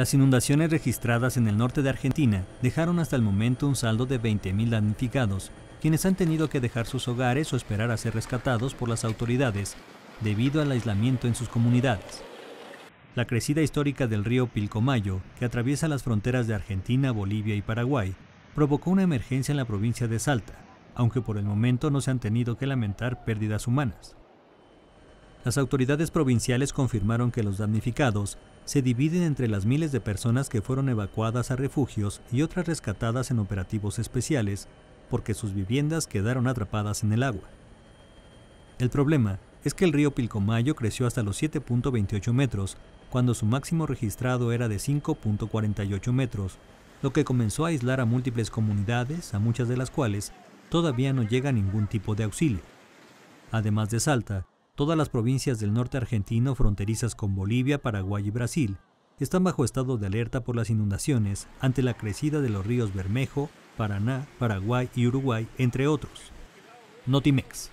Las inundaciones registradas en el norte de Argentina dejaron hasta el momento un saldo de 20.000 damnificados, quienes han tenido que dejar sus hogares o esperar a ser rescatados por las autoridades debido al aislamiento en sus comunidades. La crecida histórica del río Pilcomayo, que atraviesa las fronteras de Argentina, Bolivia y Paraguay, provocó una emergencia en la provincia de Salta, aunque por el momento no se han tenido que lamentar pérdidas humanas. Las autoridades provinciales confirmaron que los damnificados se dividen entre las miles de personas que fueron evacuadas a refugios y otras rescatadas en operativos especiales porque sus viviendas quedaron atrapadas en el agua. El problema es que el río Pilcomayo creció hasta los 7.28 metros, cuando su máximo registrado era de 5.48 metros, lo que comenzó a aislar a múltiples comunidades, a muchas de las cuales todavía no llega ningún tipo de auxilio. Además de Salta, Todas las provincias del norte argentino fronterizas con Bolivia, Paraguay y Brasil están bajo estado de alerta por las inundaciones ante la crecida de los ríos Bermejo, Paraná, Paraguay y Uruguay, entre otros. Notimex.